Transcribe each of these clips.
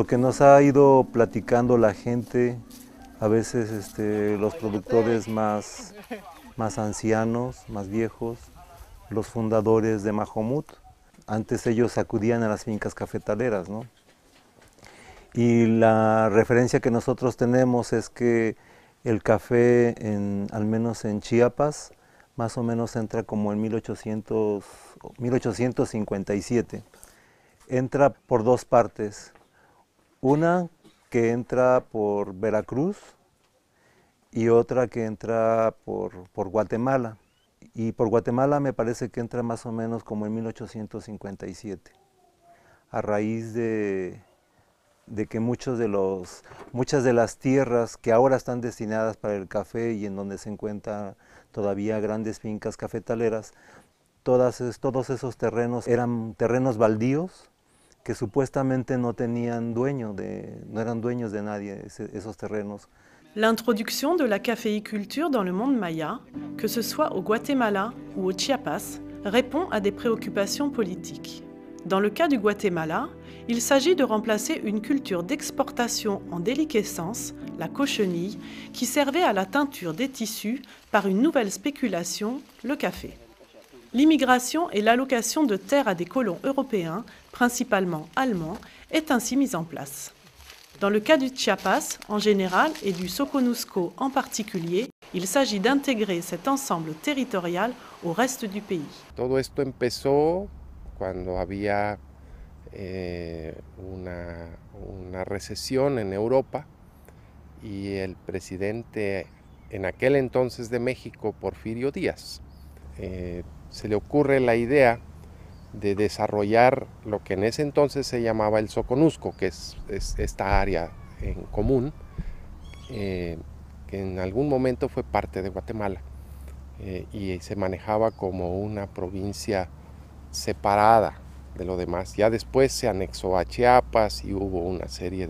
lo que nos ha ido platicando la gente, a veces este, los productores más, más ancianos, más viejos, los fundadores de Mahomut, antes ellos acudían a las fincas cafetaleras, Y la referencia que nosotros tenemos es que el café, al menos en Chiapas, más o menos entra como en 1857. Entra por dos partes. Una que entra por Veracruz y otra que entra por, Guatemala. Y por Guatemala me parece que entra más o menos como en 1857, a raíz de, que muchos de los, muchas de las tierras que ahora están destinadas para el café y en donde se encuentran todavía grandes fincas cafetaleras, todos esos terrenos eran terrenos baldíos que tenían dueño, de, de nadie L'introduction de la caféiculture dans le monde maya, que ce soit au Guatemala ou au Chiapas, répond à des préoccupations politiques. Dans le cas du Guatemala, il s'agit de remplacer une culture d'exportation en déliquescence, la cochenille, qui servait à la teinture des tissus, par une nouvelle spéculation, le café l'immigration et l'allocation de terres à des colons européens, principalement allemands, est ainsi mise en place. Dans le cas du Chiapas en général et du Soconusco en particulier, il s'agit d'intégrer cet ensemble territorial au reste du pays. Todo esto empezó cuando había eh, una, una recesión en Europa y el presidente en aquel entonces de México, Porfirio Díaz, eh, se le ocurre la idea de desarrollar lo que en ese entonces se llamaba el Soconusco, que es, esta área en común, eh, que en algún momento fue parte de Guatemala eh, y se manejaba como una provincia separada de lo demás. Ya después se anexó a Chiapas y hubo una serie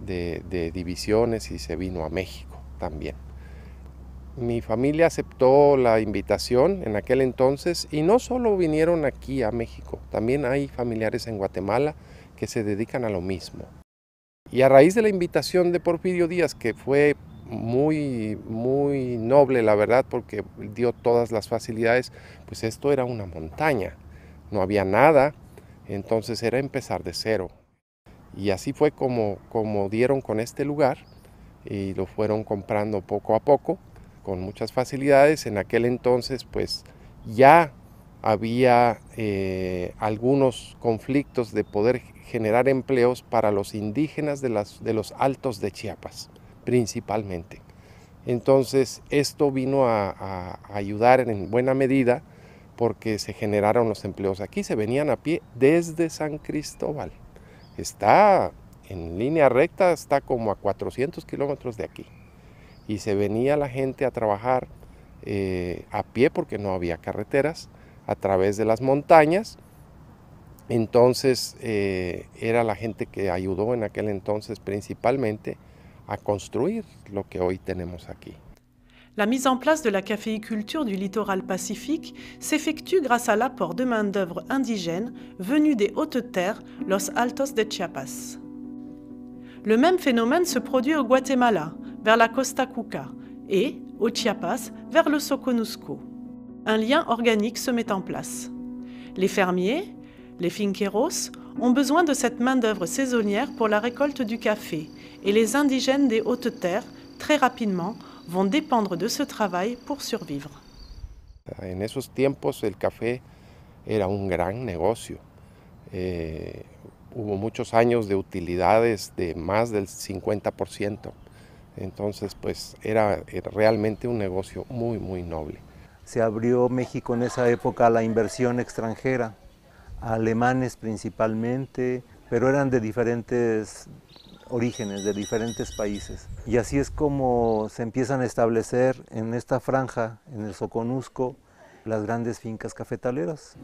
de divisiones y se vino a México también. Mi familia aceptó la invitación en aquel entonces y no solo vinieron aquí a México, también hay familiares en Guatemala que se dedican a lo mismo. Y a raíz de la invitación de Porfirio Díaz, que fue muy, muy noble, la verdad, porque dio todas las facilidades, pues esto era una montaña, no había nada, entonces era empezar de cero. Y así fue como dieron con este lugar y lo fueron comprando poco a poco con muchas facilidades. En aquel entonces pues ya había eh, algunos conflictos de poder generar empleos para los indígenas de, las, de los altos de Chiapas, principalmente. Entonces esto vino a, a ayudar en buena medida porque se generaron los empleos aquí, se venían a pie desde San Cristóbal. Está en línea recta, está como a 400 kilómetros de aquí. y se venía la gente a trabajar eh, a pie porque no había carreteras, a través de las montañas. Entonces eh, era la gente que ayudó en aquel entonces principalmente à construire lo que hoy tenemos aquí. La mise en place de la caféiculture du littoral pacifique s'effectue grâce à l'apport de main-d'œuvre indigène venue des hautes terres, Los Altos de Chiapas. Le même phénomène se produit au Guatemala, vers la Costa Cuca et, au Chiapas, vers le Soconusco. Un lien organique se met en place. Les fermiers, les finqueros, ont besoin de cette main-d'œuvre saisonnière pour la récolte du café et les indigènes des hautes terres, très rapidement, vont dépendre de ce travail pour survivre. En esos tiempos, el café era un gran negocio. Eh, hubo muchos años de utilidades de más del 50%. Entonces, pues era, realmente un negocio muy, muy noble. Se abrió México en esa época a la inversión extranjera, a alemanes principalmente, pero eran de diferentes orígenes, de diferentes países. Y así es como se empiezan a establecer en esta franja, en el Soconusco, las grandes fincas cafetaleras.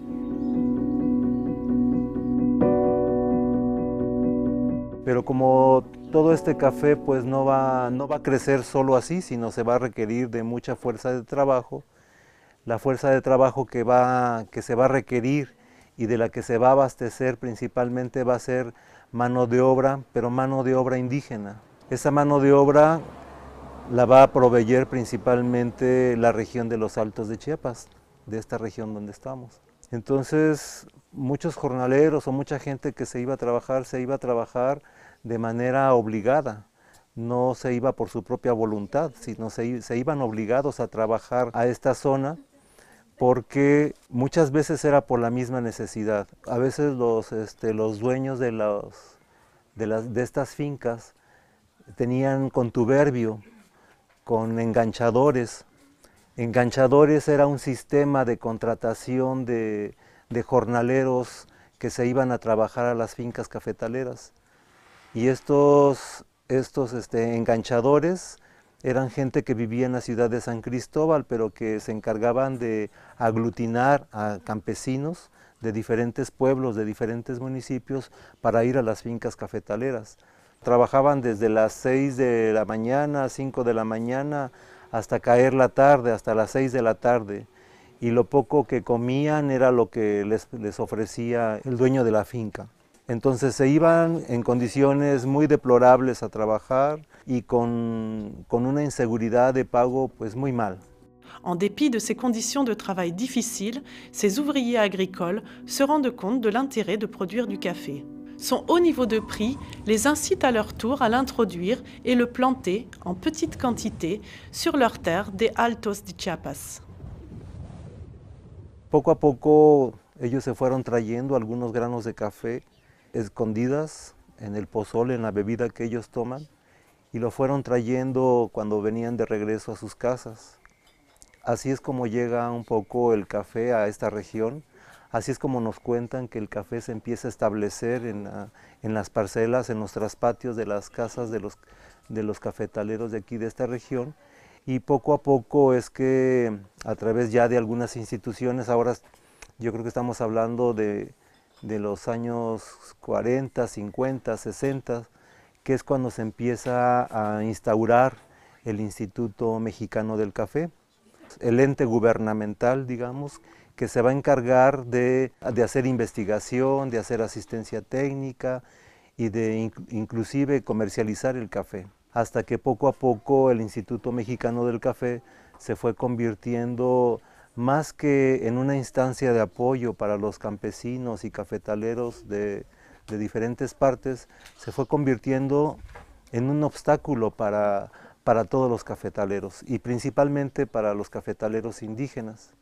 Pero como todo este café pues no va, a crecer solo así, sino se va a requerir de mucha fuerza de trabajo. La fuerza de trabajo que, que se va a requerir y de la que se va a abastecer principalmente va a ser mano de obra, pero mano de obra indígena. Esa mano de obra la va a proveer principalmente la región de los Altos de Chiapas, de esta región donde estamos. Entonces, muchos jornaleros o mucha gente que se iba a trabajar, se iba a trabajar de manera obligada. No se iba por su propia voluntad, sino se, iban obligados a trabajar a esta zona porque muchas veces era por la misma necesidad. A veces los, este, dueños de, las, de estas fincas tenían contuberbio con enganchadores Enganchadores era un sistema de contratación de, jornaleros que se iban a trabajar a las fincas cafetaleras. Y estos, estos este, enganchadores eran gente que vivía en la ciudad de San Cristóbal, pero que se encargaban de aglutinar a campesinos de diferentes pueblos, de diferentes municipios, para ir a las fincas cafetaleras. Trabajaban desde las 6 de la mañana, 5 de la mañana, hasta caer la tarde, hasta las 6 de la tarde. Y lo poco que comían era lo que les, ofrecía el dueño de la finca. Entonces se iban en condiciones muy deplorables a trabajar y con, una inseguridad de pago pues muy mal. En dépit de ces conditions de travail difficiles, ces ouvriers agricoles se rendent compte de l'intérêt de produire du café son haut niveau de precio les incite a leur tour a l'introduire et le planter en petite quantité sur leur terre des Altos de Chiapas. Poco a poco, ellos se fueron trayendo algunos granos de café escondidas en el pozol, en la bebida que ellos toman, y lo fueron trayendo cuando venían de regreso a sus casas. Así es como llega un poco el café a esta región Así es como nos cuentan que el café se empieza a establecer en, en las parcelas, en los traspatios de las casas de los, de los cafetaleros de aquí, de esta región, y poco a poco es que a través ya de algunas instituciones, ahora yo creo que estamos hablando de, de los años 40, 50, 60, que es cuando se empieza a instaurar el Instituto Mexicano del Café, el ente gubernamental, digamos, que se va a encargar de, hacer investigación, de hacer asistencia técnica y de inclusive comercializar el café. Hasta que poco a poco el Instituto Mexicano del Café se fue convirtiendo más que en una instancia de apoyo para los campesinos y cafetaleros de, de diferentes partes, se fue convirtiendo en un obstáculo para, para todos los cafetaleros y principalmente para los cafetaleros indígenas.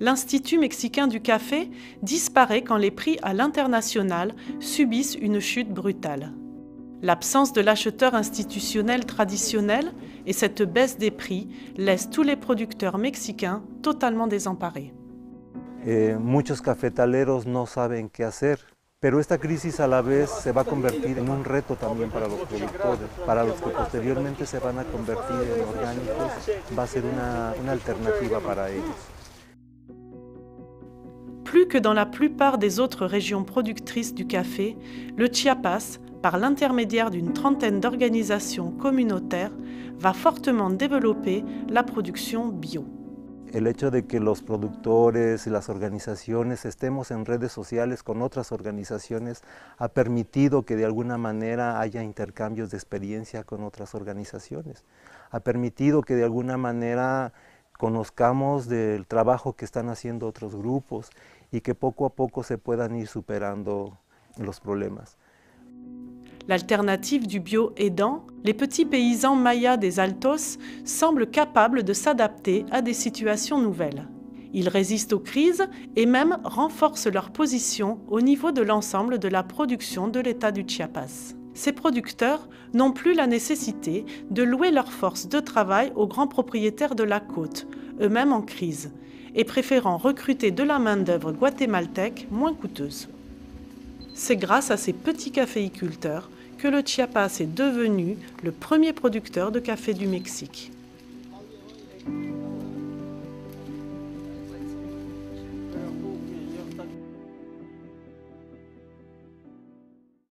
l'Institut mexicain du café disparaît quand les prix à l'international subissent une chute brutale. L'absence de l'acheteur institutionnel traditionnel et cette baisse des prix laissent tous les producteurs mexicains totalement désemparés. Et eh, muchos cafetaleros no saben qué hacer. Pero esta crisis a la vez se va a convertir en un reto también para los productores, para los que posteriormente se van a convertir en orgánicos, va a ser una, una alternativa para ellos plus que dans la plupart des autres régions productrices du café, le Chiapas, par l'intermédiaire d'une trentaine d'organisations communautaires, va fortement développer la production bio. el hecho de que los productores y las organizaciones estemos en redes sociales con otras organizaciones ha permitido que de alguna manera haya intercambios de experiencia con otras organizaciones. Ha permitido que de alguna manera conozcamos del trabajo que están haciendo otros grupos et que poco à poco se puissent aller superando les problèmes. L'alternative du bio aidant, les petits paysans mayas des Altos semblent capables de s'adapter à des situations nouvelles. Ils résistent aux crises et même renforcent leur position au niveau de l'ensemble de la production de l'État du Chiapas. Ces producteurs n'ont plus la nécessité de louer leur force de travail aux grands propriétaires de la côte, eux-mêmes en crise, et préférant recruter de la main-d'œuvre guatémaltèque moins coûteuse. C'est grâce à ces petits caféiculteurs que le Chiapas est devenu le premier producteur de café du Mexique.